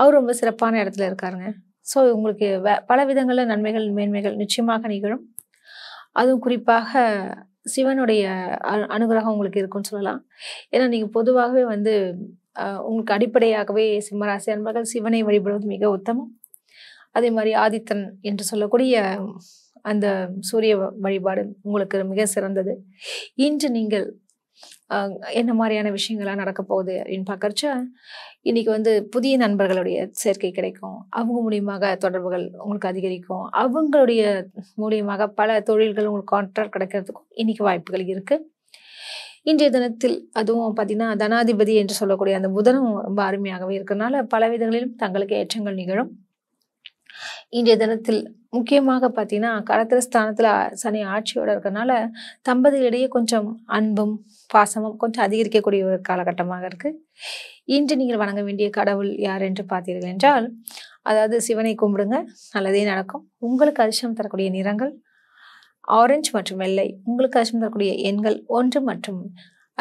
அவர் ரொம்ப சிறப்பான இடத்துல இருக்காருங்க ஸோ உங்களுக்கு பல விதங்களில் நன்மைகள் மேன்மைகள் நிச்சயமாக நிகழும் அதுவும் குறிப்பாக சிவனுடைய அனுகிரகம் உங்களுக்கு இருக்குன்னு சொல்லலாம் ஏன்னா நீங்கள் பொதுவாகவே வந்து உங்களுக்கு அடிப்படையாகவே சிம்மராசி அன்பர்கள் சிவனை வழிபடுவது மிக உத்தமம் அதே மாதிரி ஆதித்தன் என்று சொல்லக்கூடிய அந்த சூரிய வழிபாடு உங்களுக்கு மிக சிறந்தது இன்று நீங்கள் என்ன மாதிரியான விஷயங்கள்லாம் நடக்க போகுது அப்படின்னு பார்க்கறச்ச இன்றைக்கி வந்து புதிய நண்பர்களுடைய சேர்க்கை கிடைக்கும் அவங்க மூலியமாக தொடர்புகள் உங்களுக்கு அதிகரிக்கும் அவங்களுடைய மூலியமாக பல தொழில்கள் உங்களுக்கு கான்ட்ராக்ட் கிடைக்கிறதுக்கும் இன்றைக்கி வாய்ப்புகள் இருக்குது இன்றைய தினத்தில் அதுவும் பார்த்திங்கன்னா தனாதிபதி என்று சொல்லக்கூடிய அந்த புதனும் ரொம்ப அருமையாகவே இருக்கிறதுனால பல விதங்களிலும் தங்களுக்கு ஏற்றங்கள் நிகழும் இன்றைய தினத்தில் முக்கியமாக பார்த்தீங்கன்னா கடத்திர ஸ்தானத்தில் சனி ஆட்சியோடு இருக்கிறனால தம்பதிகளிடையே கொஞ்சம் அன்பும் பாசமும் கொஞ்சம் அதிகரிக்கக்கூடிய ஒரு காலகட்டமாக இருக்குது இன்று நீங்கள் வணங்க வேண்டிய கடவுள் யார் என்று பார்த்தீர்கள் என்றால் அதாவது சிவனை கும்பிடுங்க நல்லதே நடக்கும் உங்களுக்கு அதிர்ஷ்டம் தரக்கூடிய நிறங்கள் ஆரஞ்சு மற்றும் வெள்ளை உங்களுக்கு அதிர்ஷ்டம் தரக்கூடிய எண்கள் ஒன்று மற்றும்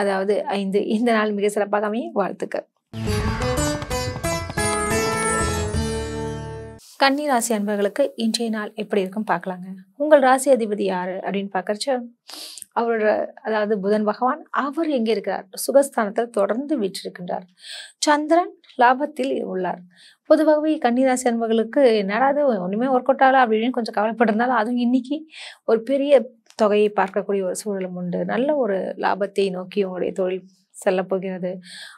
அதாவது ஐந்து இந்த நாள் மிக சிறப்பாக அமையும் வாழ்த்துக்கள் கன்னி ராசி அன்பர்களுக்கு இன்றைய நாள் எப்படி இருக்கும் பார்க்கலாங்க உங்கள் ராசி அதிபதி யார் அப்படின்னு பார்க்குறச்ச அவரோட அதாவது புதன் பகவான் அவர் எங்கே இருக்கிறார் சுகஸ்தானத்தில் தொடர்ந்து வீற்றிருக்கின்றார் சந்திரன் லாபத்தில் உள்ளார் பொதுவாகவே கன்னிராசி அன்பர்களுக்கு என்னடா அது ஒன்றுமே ஒர்க் அவுட் அப்படின்னு கொஞ்சம் கவலைப்பட்டிருந்தாலும் அதுவும் இன்னைக்கு ஒரு பெரிய தொகையை பார்க்கக்கூடிய ஒரு சூழலும் உண்டு நல்ல ஒரு லாபத்தை நோக்கி உங்களுடைய தொழில் செல்ல போகிறது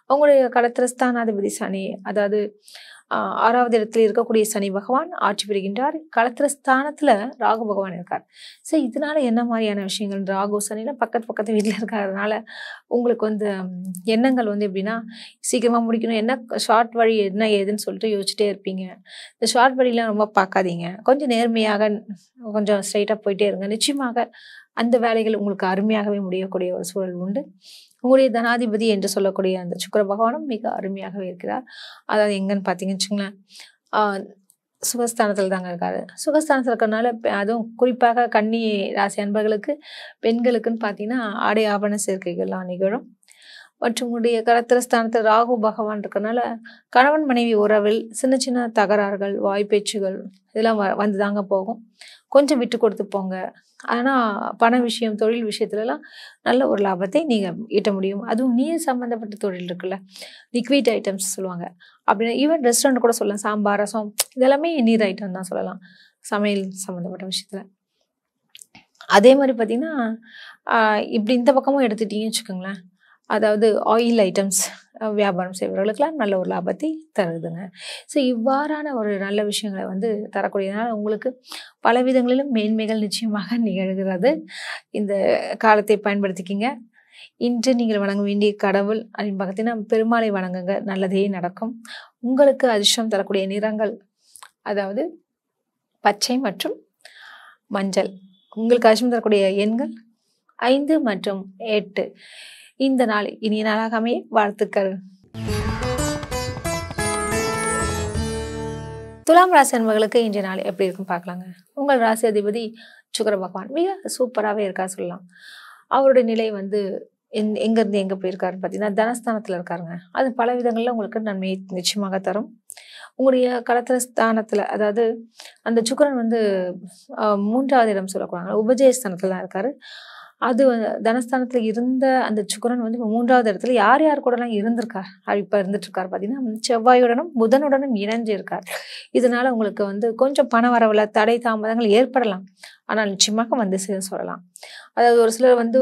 அவங்களுடைய கடத்திரஸ்தானாதிபதி சனி அதாவது ஆறாவது இடத்துல இருக்கக்கூடிய சனி பகவான் ஆட்சி புரிகின்றார் களத்திர ஸ்தானத்தில் ராகு பகவான் இருக்கார் ஸோ இதனால என்ன மாதிரியான விஷயங்கள் ராகு சனில பக்கத்து பக்கத்து வீட்டில் இருக்கிறதுனால உங்களுக்கு வந்து எண்ணங்கள் வந்து எப்படின்னா சீக்கிரமாக முடிக்கணும் என்ன ஷார்ட் வழி என்ன ஏதுன்னு சொல்லிட்டு யோசிச்சுட்டே இருப்பீங்க இந்த ஷார்ட் வழிலாம் ரொம்ப பார்க்காதீங்க கொஞ்சம் நேர்மையாக கொஞ்சம் ஸ்ட்ரைட்டாக போயிட்டே இருங்க நிச்சயமாக அந்த வேலைகள் உங்களுக்கு அருமையாகவே முடியக்கூடிய ஒரு சூழல் உண்டு உங்களுடைய தனாதிபதி என்று சொல்லக்கூடிய அந்த சுக்கர பகவானும் மிக அருமையாகவே இருக்கிறார் அதாவது எங்கன்னு பார்த்தீங்கன்னு வச்சுங்களேன் சுகஸ்தானத்தில் தாங்க இருக்காரு சுகஸ்தானத்தில் இருக்கிறனால அதுவும் குறிப்பாக கன்னி ராசி அன்பர்களுக்கு பெண்களுக்குன்னு பார்த்தீங்கன்னா ஆடை ஆபரண சேர்க்கைகள்லாம் நிகழும் மற்றும் உடைய கரத்திரஸ்தானத்தில் ராகு பகவான் இருக்கிறனால கணவன் மனைவி உறவில் சின்ன சின்ன தகராறுகள் வாய்ப்பேச்சுகள் இதெல்லாம் வ வந்து தாங்க போகும் கொஞ்சம் விட்டு கொடுத்து போங்க ஆனால் பண விஷயம் தொழில் விஷயத்துலலாம் நல்ல ஒரு லாபத்தை நீங்கள் ஈட்ட முடியும் அதுவும் நீர் சம்மந்தப்பட்ட தொழில் இருக்குல்ல லிக்விட் ஐட்டம்ஸ் சொல்லுவாங்க அப்படின்னா ஈவன் ரெஸ்டாரண்ட் கூட சொல்லலாம் சாம்பார் ரசம் இதெல்லாமே நீர் ஐட்டம் தான் சொல்லலாம் சமையல் சம்மந்தப்பட்ட விஷயத்தில் அதே மாதிரி பார்த்திங்கன்னா இப்படி இந்த பக்கமும் எடுத்துட்டீங்கன்னு வச்சுக்கோங்களேன் அதாவது ஆயில் ஐட்டம்ஸ் வியாபாரம் செய்வர்களுக்கெல்லாம் நல்ல ஒரு லாபத்தை தருதுங்க ஸோ இவ்வாறான ஒரு நல்ல விஷயங்களை வந்து தரக்கூடியதுனால உங்களுக்கு பல விதங்களிலும் மேன்மைகள் நிச்சயமாக நிகழ்கிறது இந்த காலத்தை பயன்படுத்திக்கிங்க இன்று நீங்கள் வணங்க வேண்டிய கடவுள் அப்படின்னு பார்த்தீங்கன்னா பெருமாளை வணங்குங்க நல்லதே நடக்கும் உங்களுக்கு அதிர்ஷ்டம் தரக்கூடிய நிறங்கள் அதாவது பச்சை மற்றும் மஞ்சள் உங்களுக்கு அதிர்ஷ்டம் தரக்கூடிய எண்கள் ஐந்து மற்றும் எட்டு இந்த நாள் இனிய நாளாக அமைய வாழ்த்துக்கள் துலாம் ராசி அன்பர்களுக்கு இன்றைய நாள் எப்படி இருக்கும் பார்க்கலாங்க உங்கள் ராசி அதிபதி சுக்கர பகவான் மிக சூப்பராகவே இருக்கா சொல்லலாம் அவருடைய நிலை வந்து எந் எங்கேருந்து எங்கே போயிருக்காரு பார்த்தீங்கன்னா தனஸ்தானத்தில் இருக்காருங்க அது பல விதங்களில் உங்களுக்கு நன்மையை நிச்சயமாக தரும் உங்களுடைய களத்திர ஸ்தானத்தில் அதாவது அந்த சுக்கரன் வந்து மூன்றாவது இடம் சொல்லக்கூடாங்க உபஜயஸ்தானத்தில் தான் இருக்கார் அது தனஸ்தானத்தில் இருந்த அந்த சுக்கரன் வந்து இப்போ மூன்றாவது இடத்துல யார் யார் கூடலாம் இருந்திருக்கார் இப்போ இருந்துட்டுருக்கார் பார்த்தீங்கன்னா செவ்வாயுடனும் புதனுடனும் இணைஞ்சு இருக்கார் இதனால உங்களுக்கு வந்து கொஞ்சம் பண வரவில் தடை தாமதங்கள் ஏற்படலாம் ஆனால் நிச்சயமாக வந்து சொல்லலாம் அதாவது ஒரு சிலர் வந்து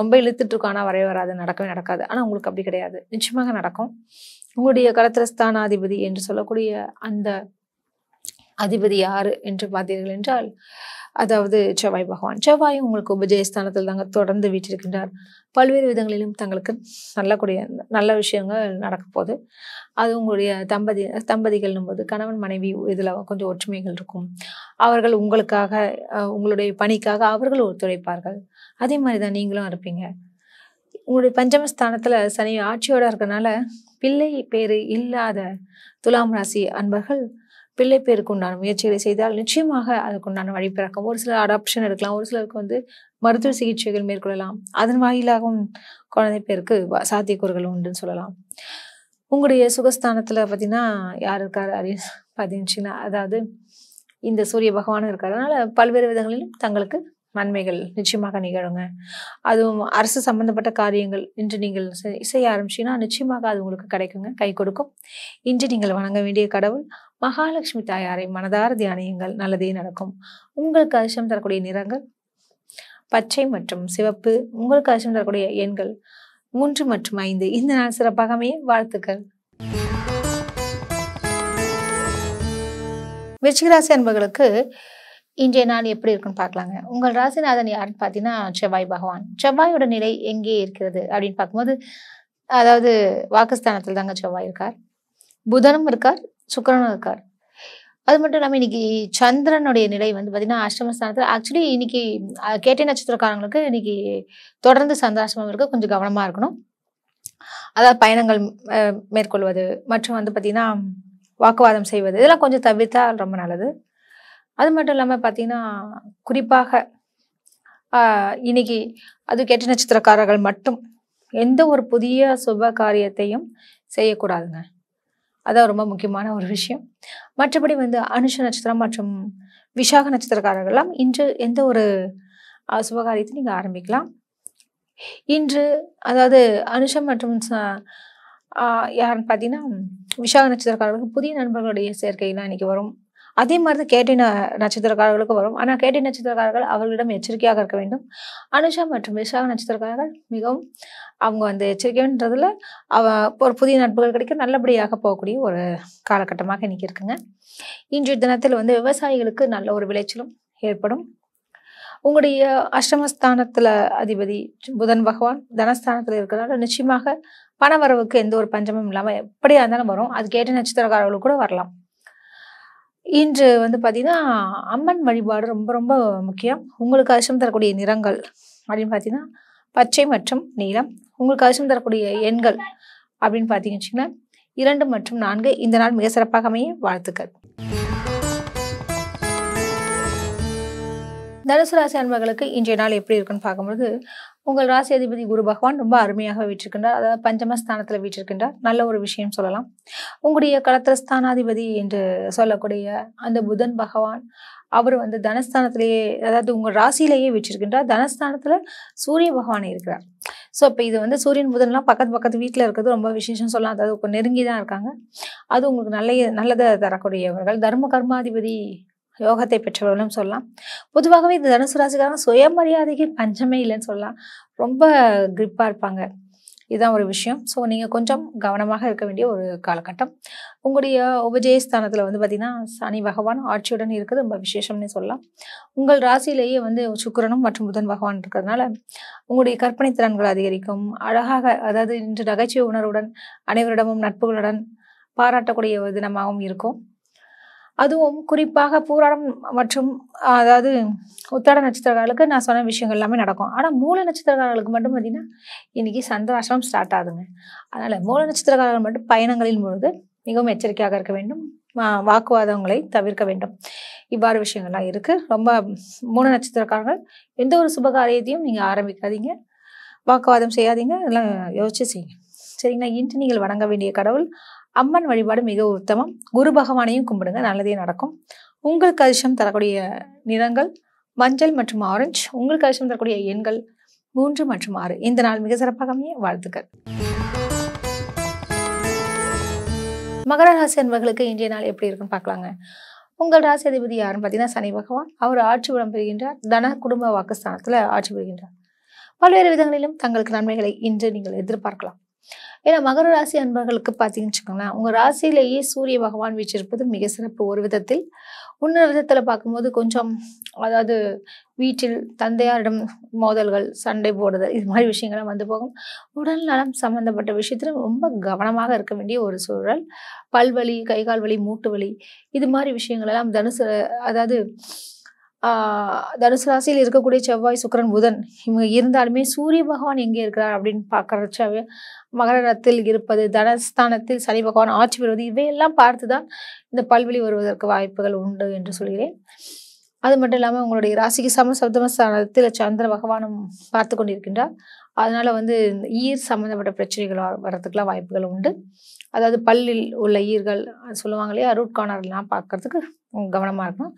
ரொம்ப இழுத்துட்டு இருக்கோம் ஆனால் வரைய வராது நடக்கவே நடக்காது ஆனால் உங்களுக்கு அப்படி கிடையாது நிச்சயமாக நடக்கும் உங்களுடைய கலத்திரஸ்தானாதிபதி என்று சொல்லக்கூடிய அந்த அதிபதி யார் என்று பார்த்தீர்கள் என்றால் அதாவது செவ்வாய் பகவான் செவ்வாயும் உங்களுக்கு உபஜயஸ்தானத்தில் தாங்க தொடர்ந்து வீற்றிருக்கின்றார் பல்வேறு விதங்களிலும் தங்களுக்கு நல்ல கூடிய நல்ல விஷயங்கள் நடக்க அது உங்களுடைய தம்பதி தம்பதிகள்னும் போது கணவன் மனைவி இதில் கொஞ்சம் ஒற்றுமைகள் இருக்கும் அவர்கள் உங்களுக்காக உங்களுடைய பணிக்காக அவர்கள் ஒத்துழைப்பார்கள் அதே மாதிரி தான் நீங்களும் இருப்பீங்க உங்களுடைய பஞ்சமஸ்தானத்தில் சனி ஆட்சியோட இருக்கிறனால பிள்ளை பேர் இல்லாத துலாம் ராசி அன்பர்கள் பிள்ளை பேருக்கு உண்டான முயற்சிகளை செய்தால் நிச்சயமாக அதுக்குண்டான உண்டான பிறக்கும் ஒரு சிலர் அடாப்ஷன் எடுக்கலாம் ஒரு சிலருக்கு வந்து மருத்துவ சிகிச்சைகள் மேற்கொள்ளலாம் அதன் வாயிலாகவும் குழந்தை பேருக்கு சாத்தியக்கூறுகள் உண்டுன்னு சொல்லலாம் உங்களுடைய சுகஸ்தானத்தில் பார்த்தீங்கன்னா யார் இருக்கார் அப்படின்னு பார்த்தீங்கன்னா அதாவது இந்த சூரிய பகவான் அதனால பல்வேறு விதங்களிலும் தங்களுக்கு நன்மைகள் நிச்சயமாக நிகழுங்க அதுவும் அரசு சம்பந்தப்பட்ட காரியங்கள் இன்று நீங்கள் இசைய ஆரம்பிச்சிங்கன்னா நிச்சயமாக அது உங்களுக்கு கிடைக்குங்க கை கொடுக்கும் இன்று நீங்கள் வணங்க வேண்டிய கடவுள் மகாலட்சுமி தாயாரை மனதார தியானியுங்கள் நல்லதே நடக்கும் உங்களுக்கு அதிர்ஷ்டம் தரக்கூடிய நிறங்கள் பச்சை மற்றும் சிவப்பு உங்களுக்கு அதிர்ஷ்டம் தரக்கூடிய எண்கள் மூன்று மற்றும் ஐந்து இந்த நாள் சிறப்பாக அமைய வாழ்த்துக்கள் விருச்சிகராசி அன்பர்களுக்கு இன்றைய நாள் எப்படி இருக்குன்னு பார்க்கலாங்க உங்கள் ராசிநாதன் யாருன்னு பார்த்தீங்கன்னா செவ்வாய் பகவான் செவ்வாயோட நிலை எங்கே இருக்கிறது அப்படின்னு பார்க்கும்போது அதாவது வாக்குஸ்தானத்தில் தாங்க செவ்வாய் இருக்கார் புதனும் இருக்கார் சுக்கரனும் இருக்கார் அது மட்டும் இல்லாமல் இன்னைக்கு சந்திரனுடைய நிலை வந்து பார்த்தீங்கன்னா அஷ்டமஸ்தானத்தில் ஆக்சுவலி இன்னைக்கு கேட்டை நட்சத்திரக்காரங்களுக்கு இன்னைக்கு தொடர்ந்து சந்தாசமம் இருக்க கொஞ்சம் கவனமாக இருக்கணும் அதாவது பயணங்கள் மேற்கொள்வது மற்றும் வந்து பார்த்திங்கன்னா வாக்குவாதம் செய்வது இதெல்லாம் கொஞ்சம் தவிர்த்தால் ரொம்ப நல்லது அது மட்டும் இல்லாமல் பார்த்தீங்கன்னா குறிப்பாக இன்னைக்கு அது கேட்டை நட்சத்திரக்காரர்கள் மட்டும் எந்த ஒரு புதிய சுப காரியத்தையும் செய்யக்கூடாதுங்க அதான் ரொம்ப முக்கியமான ஒரு விஷயம் மற்றபடி வந்து அனுஷ நட்சத்திரம் மற்றும் விஷாக நட்சத்திரக்காரர்கள்லாம் இன்று எந்த ஒரு சுபகாரியத்தை நீங்கள் ஆரம்பிக்கலாம் இன்று அதாவது அனுஷம் மற்றும் யாருன்னு பார்த்தீங்கன்னா விஷாக நட்சத்திரக்காரர்களுக்கு புதிய நண்பர்களுடைய சேர்க்கைலாம் இன்னைக்கு வரும் அதே மாதிரி தான் கேட்டி நட்சத்திரக்காரர்களுக்கும் வரும் ஆனால் கேட்டி நட்சத்திரக்காரர்கள் அவர்களிடம் எச்சரிக்கையாக இருக்க வேண்டும் அனுஷா மற்றும் விஷாக நட்சத்திரக்காரர்கள் மிகவும் அவங்க வந்து எச்சரிக்கைன்றதுல அவ ஒரு புதிய நட்புகள் கிடைக்க நல்லபடியாக போகக்கூடிய ஒரு காலகட்டமாக இன்றைக்கி இருக்குங்க இன்றைய தினத்தில் வந்து விவசாயிகளுக்கு நல்ல ஒரு விளைச்சலும் ஏற்படும் உங்களுடைய அஷ்டமஸ்தானத்தில் அதிபதி புதன் பகவான் தனஸ்தானத்தில் இருக்கிறதால நிச்சயமாக பண வரவுக்கு எந்த ஒரு பஞ்சமும் இல்லாமல் எப்படியா இருந்தாலும் வரும் அது கேட்ட நட்சத்திரக்காரர்களுக்கு கூட வரலாம் இன்று வந்து பார்த்தீங்கன்னா அம்மன் வழிபாடு ரொம்ப ரொம்ப முக்கியம் உங்களுக்கு அதிர்ஷ்டம் தரக்கூடிய நிறங்கள் அப்படின்னு பார்த்தீங்கன்னா பச்சை மற்றும் நீளம் உங்களுக்கு அதிர்ஷ்டம் தரக்கூடிய எண்கள் அப்படின்னு பார்த்தீங்கன்னு வச்சிங்கன்னா இரண்டு மற்றும் நான்கு இந்த நாள் மிக சிறப்பாக அமைய வாழ்த்துக்கள் தனுசு ராசி அன்பர்களுக்கு இன்றைய நாள் எப்படி இருக்குன்னு பார்க்கும்போது உங்கள் ராசி அதிபதி குரு பகவான் ரொம்ப அருமையாக வீட்டிருக்கின்றார் அதாவது பஞ்சமஸ்தானத்தில் வீட்டிருக்கின்றார் நல்ல ஒரு விஷயம் சொல்லலாம் உங்களுடைய கலத்திரஸ்தானாதிபதி என்று சொல்லக்கூடிய அந்த புதன் பகவான் அவர் வந்து தனஸ்தானத்திலேயே அதாவது உங்கள் ராசியிலேயே வீற்றிருக்கின்றார் தனஸ்தானத்தில் சூரிய பகவான் இருக்கிறார் ஸோ இப்போ இது வந்து சூரியன் புதன்லாம் பக்கத்து பக்கத்து வீட்டில் இருக்கிறது ரொம்ப விசேஷம் சொல்லலாம் அதாவது நெருங்கி தான் இருக்காங்க அது உங்களுக்கு நல்ல நல்லதை தரக்கூடியவர்கள் தர்ம கர்மாதிபதி யோகத்தை பெற்றவர்களும் சொல்லலாம் பொதுவாகவே இந்த தனுசு ராசிக்காரங்க சுயமரியாதைக்கு பஞ்சமே இல்லைன்னு சொல்லலாம் ரொம்ப கிரிப்பாக இருப்பாங்க இதுதான் ஒரு விஷயம் ஸோ நீங்கள் கொஞ்சம் கவனமாக இருக்க வேண்டிய ஒரு காலகட்டம் உங்களுடைய உபஜயஸ்தானத்தில் வந்து பார்த்திங்கன்னா சனி பகவான் ஆட்சியுடன் இருக்கிறது ரொம்ப விசேஷம்னு சொல்லலாம் உங்கள் ராசியிலேயே வந்து சுக்கரனும் மற்றும் புதன் பகவான் இருக்கிறதுனால உங்களுடைய கற்பனை திறன்கள் அதிகரிக்கும் அழகாக அதாவது இன்று நகைச்சுவை உணர்வுடன் அனைவரிடமும் நட்புகளுடன் பாராட்டக்கூடிய தினமாகவும் இருக்கும் அதுவும் குறிப்பாக பூராடம் மற்றும் அதாவது உத்தாட நட்சத்திரக்காரர்களுக்கு நான் சொன்ன விஷயங்கள் எல்லாமே நடக்கும் ஆனால் மூல நட்சத்திரக்காரர்களுக்கு மட்டும் பார்த்தீங்கன்னா இன்றைக்கி சந்திராசிரமம் ஸ்டார்ட் ஆகுதுங்க அதனால் மூல நட்சத்திரக்காரர்கள் மட்டும் பயணங்களின் பொழுது மிகவும் எச்சரிக்கையாக இருக்க வேண்டும் வாக்குவாதங்களை தவிர்க்க வேண்டும் இவ்வாறு விஷயங்கள்லாம் இருக்குது ரொம்ப மூல நட்சத்திரக்காரர்கள் எந்த ஒரு சுபகாரியத்தையும் நீங்கள் ஆரம்பிக்காதீங்க வாக்குவாதம் செய்யாதீங்க இதெல்லாம் யோசிச்சு செய்யுங்க சரிங்களா இன்று நீங்கள் வணங்க வேண்டிய கடவுள் அம்மன் வழிபாடு மிக உத்தமம் குரு பகவானையும் கும்பிடுங்க நல்லதே நடக்கும் உங்களுக்கு அதிர்ஷ்டம் தரக்கூடிய நிறங்கள் மஞ்சள் மற்றும் ஆரஞ்சு உங்களுக்கு அதிர்ஷ்டம் தரக்கூடிய எண்கள் மூன்று மற்றும் ஆறு இந்த நாள் மிக சிறப்பாக அமைய வாழ்த்துக்கள் மகர ராசி அன்பர்களுக்கு இன்றைய நாள் எப்படி இருக்குன்னு பார்க்கலாங்க உங்கள் ராசி அதிபதி யாருன்னு பார்த்தீங்கன்னா சனி பகவான் அவர் ஆட்சி உடம் பெறுகின்றார் தன குடும்ப வாக்குஸ்தானத்தில் ஆட்சி பெறுகின்றார் பல்வேறு விதங்களிலும் தங்களுக்கு நன்மைகளை இன்று நீங்கள் எதிர்பார்க்கலாம் ஏன்னா மகர ராசி அன்பர்களுக்கு பார்த்தீங்கன்னு வச்சுக்கோங்களேன் உங்கள் ராசியிலேயே சூரிய பகவான் வீச்சிருப்பது மிக சிறப்பு ஒரு விதத்தில் இன்னொரு விதத்தில் பார்க்கும்போது கொஞ்சம் அதாவது வீட்டில் தந்தையாரிடம் மோதல்கள் சண்டை போடுதல் இது மாதிரி விஷயங்கள்லாம் வந்து போகும் உடல் நலம் சம்மந்தப்பட்ட விஷயத்தில் ரொம்ப கவனமாக இருக்க வேண்டிய ஒரு சூழல் பல்வலி கைகால் வலி மூட்டு வலி இது மாதிரி விஷயங்களெல்லாம் தனுசு அதாவது தனுசு ராசியில் இருக்கக்கூடிய செவ்வாய் சுக்கரன் புதன் இவங்க இருந்தாலுமே சூரிய பகவான் எங்கே இருக்கிறார் அப்படின்னு பார்க்குறச்சாவே மகரத்தில் இருப்பது தனஸ்தானத்தில் சனி பகவான் ஆட்சி பெறுவது இவையெல்லாம் பார்த்து தான் இந்த பல்வெளி வருவதற்கு வாய்ப்புகள் உண்டு என்று சொல்கிறேன் அது மட்டும் இல்லாமல் உங்களுடைய ராசிக்கு சம சப்தமஸ்தானத்தில் சந்திர பகவானும் பார்த்து கொண்டிருக்கின்றார் அதனால் வந்து இந்த ஈர் சம்மந்தப்பட்ட பிரச்சனைகள் வர்றதுக்கெல்லாம் வாய்ப்புகள் உண்டு அதாவது பல்லில் உள்ள ஈர்கள் சொல்லுவாங்க இல்லையா ரூட் கார்னர்லாம் பார்க்கறதுக்கு கவனமாக இருக்கணும்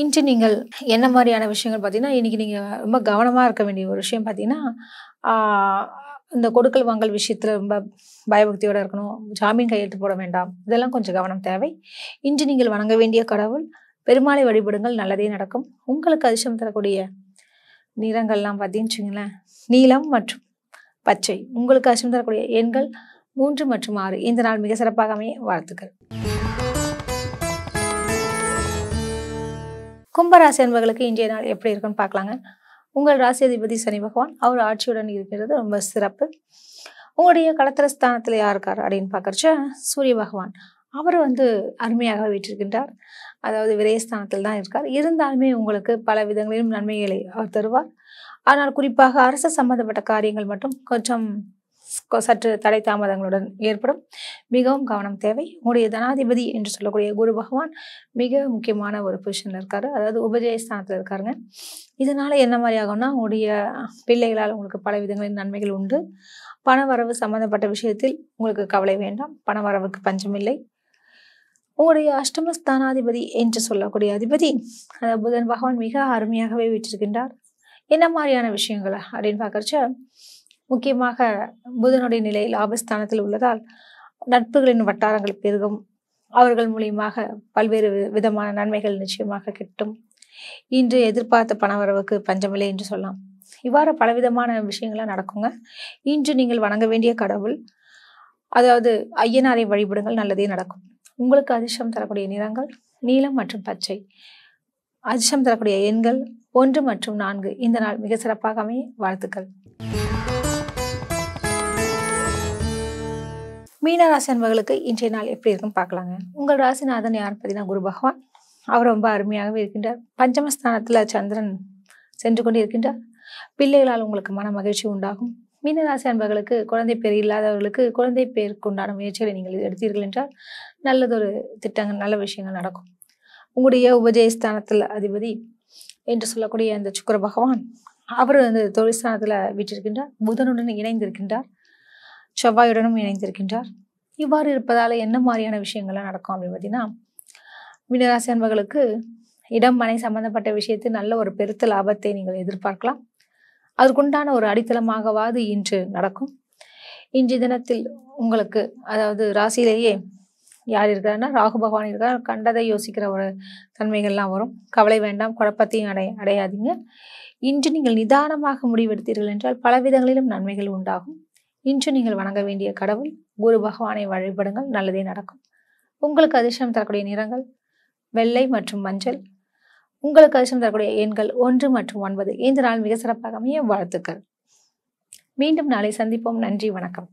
இன்று நீங்கள் என்ன மாதிரியான விஷயங்கள் பார்த்தீங்கன்னா இன்றைக்கி நீங்கள் ரொம்ப கவனமாக இருக்க வேண்டிய ஒரு விஷயம் பார்த்தீங்கன்னா இந்த கொடுக்கல் வாங்கல் விஷயத்தில் ரொம்ப பயபக்தியோடு இருக்கணும் ஜாமீன் கையெழுத்து போட வேண்டாம் இதெல்லாம் கொஞ்சம் கவனம் தேவை இன்று நீங்கள் வணங்க வேண்டிய கடவுள் பெருமாளை வழிபடுங்கள் நல்லதே நடக்கும் உங்களுக்கு அதிர்ஷ்டம் தரக்கூடிய நிறங்கள்லாம் பார்த்தீங்கன்னு நீளம் மற்றும் பச்சை உங்களுக்கு அதிர்ஷ்டம் தரக்கூடிய எண்கள் மூன்று மற்றும் ஆறு இந்த நாள் மிக சிறப்பாக அமைய வாழ்த்துக்கள் கும்பராசி என்பவர்களுக்கு இன்றைய நாள் எப்படி இருக்குன்னு பார்க்கலாங்க உங்கள் ராசி அதிபதி சனி பகவான் அவர் ஆட்சியுடன் இருக்கிறது ரொம்ப சிறப்பு உங்களுடைய களத்திர ஸ்தானத்தில் யார் இருக்கார் அப்படின்னு பார்க்குறச்ச சூரிய பகவான் அவர் வந்து அருமையாக வீற்றிருக்கின்றார் அதாவது விரயஸ்தானத்தில் தான் இருக்கார் இருந்தாலுமே உங்களுக்கு பல விதங்களிலும் நன்மைகளை அவர் தருவார் ஆனால் குறிப்பாக அரசு சம்பந்தப்பட்ட காரியங்கள் மட்டும் கொஞ்சம் சற்று தடை தாமதங்களுடன் ஏற்படும் மிகவும் கவனம் தேவை உங்களுடைய தனாதிபதி என்று சொல்லக்கூடிய குரு பகவான் மிக முக்கியமான ஒரு பொசிஷனில் இருக்காரு அதாவது உபஜயஸ்தானத்தில் இருக்காருங்க இதனால என்ன மாதிரி ஆகும்னா உங்களுடைய பிள்ளைகளால் உங்களுக்கு பல விதங்களின் நன்மைகள் உண்டு பணவரவு சம்பந்தப்பட்ட விஷயத்தில் உங்களுக்கு கவலை வேண்டாம் பணவரவுக்கு பஞ்சமில்லை உங்களுடைய அஷ்டமஸ்தானாதிபதி என்று சொல்லக்கூடிய அதிபதி அந்த புதன் பகவான் மிக அருமையாகவே வீற்றிருக்கின்றார் என்ன மாதிரியான விஷயங்களா அப்படின்னு பார்க்குறச்ச முக்கியமாக புதனுடைய நிலை லாபஸ்தானத்தில் உள்ளதால் நட்புகளின் வட்டாரங்கள் பெருகும் அவர்கள் மூலியமாக பல்வேறு விதமான நன்மைகள் நிச்சயமாக கிட்டும் இன்று எதிர்பார்த்த பணவரவுக்கு பஞ்சமில்லை என்று சொல்லலாம் இவ்வாறு பலவிதமான விஷயங்கள்லாம் நடக்குங்க இன்று நீங்கள் வணங்க வேண்டிய கடவுள் அதாவது ஐயனாரை வழிபடுங்கள் நல்லதே நடக்கும் உங்களுக்கு அதிர்ஷ்டம் தரக்கூடிய நிறங்கள் நீலம் மற்றும் பச்சை அதிர்ஷ்டம் தரக்கூடிய எண்கள் ஒன்று மற்றும் நான்கு இந்த நாள் மிக சிறப்பாகவே வாழ்த்துக்கள் மீனராசி அன்பர்களுக்கு இன்றைய நாள் எப்படி இருக்குன்னு பார்க்கலாங்க உங்கள் ராசிநாதன் யார் பார்த்தீங்கன்னா குரு பகவான் அவர் ரொம்ப அருமையாகவே இருக்கின்றார் பஞ்சமஸ்தானத்தில் சந்திரன் சென்று கொண்டு இருக்கின்றார் பிள்ளைகளால் உங்களுக்கு மன மகிழ்ச்சி உண்டாகும் மீனராசி அன்பர்களுக்கு குழந்தை பேர் இல்லாதவர்களுக்கு குழந்தை பேருக்கு உண்டான முயற்சிகளை நீங்கள் எடுத்தீர்கள் என்றால் நல்லதொரு திட்டங்கள் நல்ல விஷயங்கள் நடக்கும் உங்களுடைய உபஜயஸ்தானத்தில் அதிபதி என்று சொல்லக்கூடிய அந்த சுக்கர பகவான் அவர் அந்த ஸ்தானத்தில் விட்டிருக்கின்றார் புதனுடன் இணைந்திருக்கின்றார் செவ்வாயுடனும் இணைந்திருக்கின்றார் இவ்வாறு இருப்பதால் என்ன மாதிரியான விஷயங்கள்லாம் நடக்கும் அப்படின்னு பார்த்தீங்கன்னா மீனராசி அன்பர்களுக்கு இடம் மனை சம்பந்தப்பட்ட விஷயத்தில் நல்ல ஒரு பெருத்த லாபத்தை நீங்கள் எதிர்பார்க்கலாம் அதற்குண்டான ஒரு அடித்தளமாகவாது இன்று நடக்கும் இன்றைய தினத்தில் உங்களுக்கு அதாவது ராசியிலேயே யார் இருக்கிறாருன்னா ராகு பகவான் இருக்கிறார் கண்டதை யோசிக்கிற ஒரு தன்மைகள்லாம் வரும் கவலை வேண்டாம் குழப்பத்தையும் அடை அடையாதீங்க இன்று நீங்கள் நிதானமாக முடிவெடுத்தீர்கள் என்றால் பல விதங்களிலும் நன்மைகள் உண்டாகும் இன்று நீங்கள் வணங்க வேண்டிய கடவுள் குரு பகவானை வழிபடுங்கள் நல்லதே நடக்கும் உங்களுக்கு அதிர்ஷ்டம் தரக்கூடிய நிறங்கள் வெள்ளை மற்றும் மஞ்சள் உங்களுக்கு அதிர்ஷ்டம் தரக்கூடிய எண்கள் ஒன்று மற்றும் ஒன்பது இந்த நாள் மிக சிறப்பாக அமைய வாழ்த்துக்கள் மீண்டும் நாளை சந்திப்போம் நன்றி வணக்கம்